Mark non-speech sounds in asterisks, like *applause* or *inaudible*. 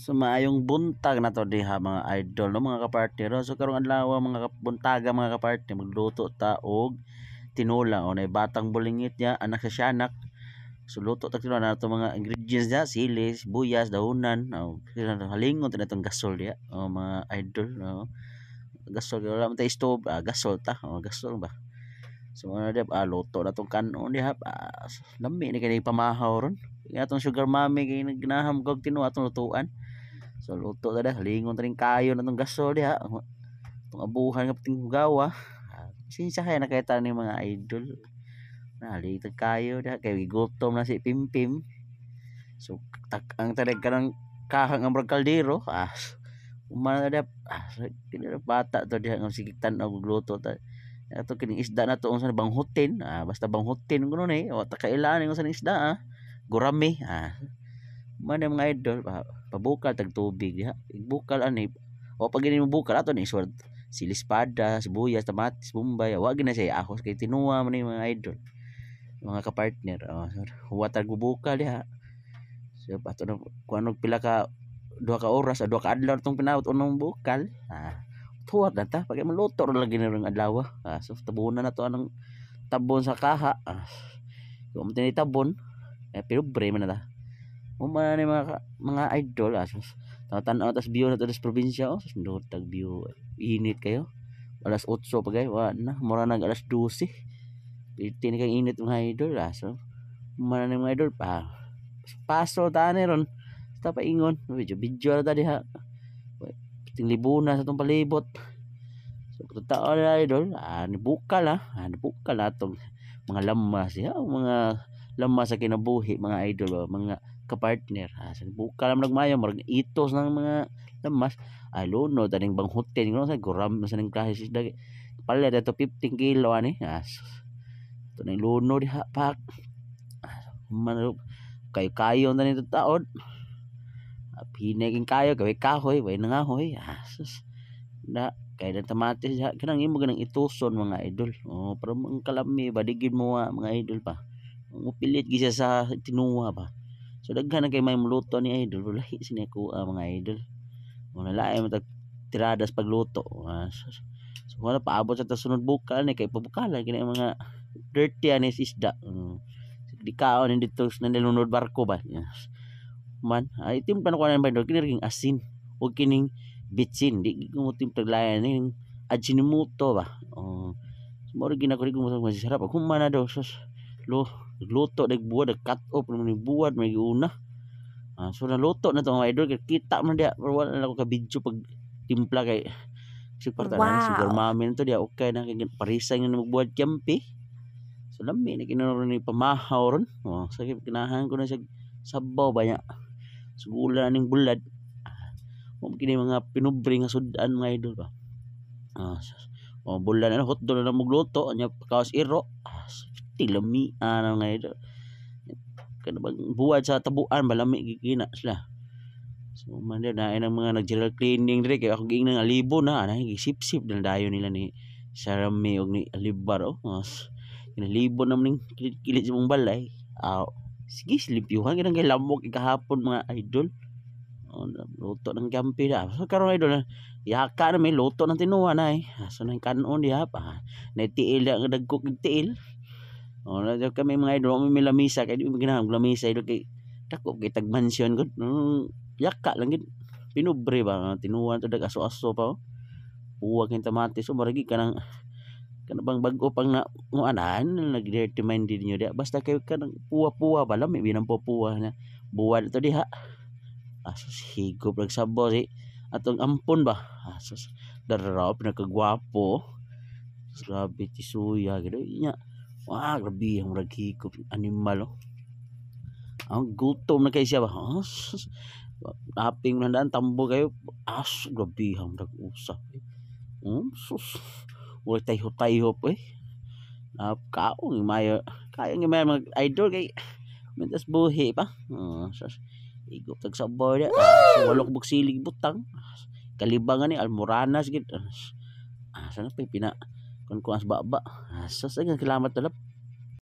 So maayong buntag na to diha mga idol no mga kaparty ro. So karong adlaw mga buntaga mga kaparty magluto ta og tinola o nay batang bulingit niya anak sa siyanak. So luto ta tinola na to mga ingredients niya sili, buyas, dahunan, oh, halingon ta itong gasol diya o oh, mga idol no. Gasol wala man ta stove, ah, gasol ta, oh, gasol ba. So ano diya, ah, luto na tong kanon diha. Ah, lami ni kay pamahaw ron. Nga sugar mommy kay nagnaham kog tinuwa atong lutuan. So luto na dah. lingon na rin kayo na itong gasol ya. Itong abuhan nga pating gawa. Ah, Sinsa kaya nakita ni mga idol. Nalitag kayo da, kay gutom na si Pimpim. So tak ang talaga ka ng kahang ang kaldero. Ah, umana na da, ah, kinira bata to diha ng sigitan na gluto. Ta, ato kining isda na to unsa banghutin. Ah, basta bang banghutin kuno ni, eh. o takailan ng unsa isda ah. Gurami ah. Man mga idol, ah pabukal tag tubig diha igbukal ani o pag mo bukal ato ni sword sili espada sibuyas tamatis bombay wa gina say ahos kay tinuwa man yung mga idol mga kapartner oh sir huwa tag bukal diha so ato na kun pila ka dua ka oras duha ka adlaw tong pinaut unong bukal ha tuwat na ta pagay maluto ra lagi nang adlaw ah so tabunan na to anang tabon sa kaha ah so, tabon eh, pero brave na ta Umana ano ni mga mga idol asos. Ah, Tanaw tas view na to probinsya oh. Sus tag view. Eh. Init kayo. Alas 8 pa guys. Wa na mura nag alas 12. Pilti ni kang init mga idol aso. Ah, Umana ni mga idol pa. Paso ni ron. Basta pa ingon. Video video ra tadi ha. Ting libuna sa tong palibot. So tao na idol, ah, nibukal ha, ah, ah nibukal atong mga lama siya, eh. oh, mga lama sa kinabuhi, mga idol, oh, mga kapartner ha sa buka lam nagmayo murag itos ng mga lamas know daning banghutin ngon sa guram sa ning klase sis dagi pala dato 15 kilo ani ah, ha ah, to ning luno di diha pak ah, man kay kayo na nito taon pinaging kayo kay kahoy way hoy asus na kay nang tamatis diha kanang imo ganang ituson mga idol oh pero ang kalami badigid mo mga idol pa Mupilit gisa sa tinuwa ba So daghan kay may luto ni idol, lahi sini ko uh, mga idol. Mo na laay matag tiradas pagluto. Uh, ah, so, so wala paabot sa sunod bukal ni kay pabukalan ah, kini mga dirty anis ah, isda. Um, di kaon hindi to na nilunod barko ba. Yes. Man, ay tim pa ko na ba idol kini asin o kining bitsin di ko mo timpag taglayan ning ajinomoto ba. Oh. Uh, Moro ginakurig mo sa masisarap. Kung manado, sus, lo, Nagluto, nagbuwad, nag-cut-off naman yung buwad, may una. Ah, so naluto na to mga idol. Kita man dia, pero wala na ako ka-video pag timpla kay Super wow. tanan, siguro to dia. Okay na, parisay nga na magbuwad kiyampi. So lami, na kinuro ni pamahaw ron. Oh, sakit, kinahan ko na siya sabaw ba niya. ning bulad. Huwag kini mga pinubre nga sudan mga idol ba. Ah, oh, bulad na, hotdog na magluto. nya pagkawas iro tilami araw ah, nga ito kanabang buwad sa tabuan malami gigina sila so man na ang mga nag general cleaning dire kay ako giing nang alibo na ana ah, gisip-sip na dayon nila ni Sarami og ni Alibar oh mas kinalibo na ning kilit sa mong balay aw sige silimpyuhan kinang kay lamok kahapon mga idol oh, luto ng gampi na so karon idol ah, yaka na may luto ng tinuha na eh so nang kanon diha pa na tiil ang dagkok tiil Oh, na kami mga idol, may lamisa jadi di ginahan lamisa idol kay takop kay tag mansion gud. Mm, yaka lang gid. Pinubre ba tinuan to dag aso-aso pa. Oh. Uwag kay tamatis o maragi kanang kana bang bago pang na mo anan nagdirty minded niyo dia basta kayo puah puwa-puwa ba lami binang puwa na buwan to diha asus higop nagsabo si atong ampun ba asus ah, darap nakagwapo grabe ti suya gid gitu, nya Wah, grabe ang murag hikop animal oh. Ang gutom na kay siya ba? Oh, *laughs* Aping nandaan tambo kayo. As, grabe ang nag-usap. Hmm, eh. Um, sus. Wala tayo-tayo po eh. Napakaong yung maya. Kaya ng maya mga idol kay. Mintas buhi pa. Uh, sus. Igop tag sa boy. Uh, ah, walok bugsilig butang. Kalibangan ni Almoranas. git. Uh, ah, asa ah, na pina. kuas baba. Sasayang kilamat tulap.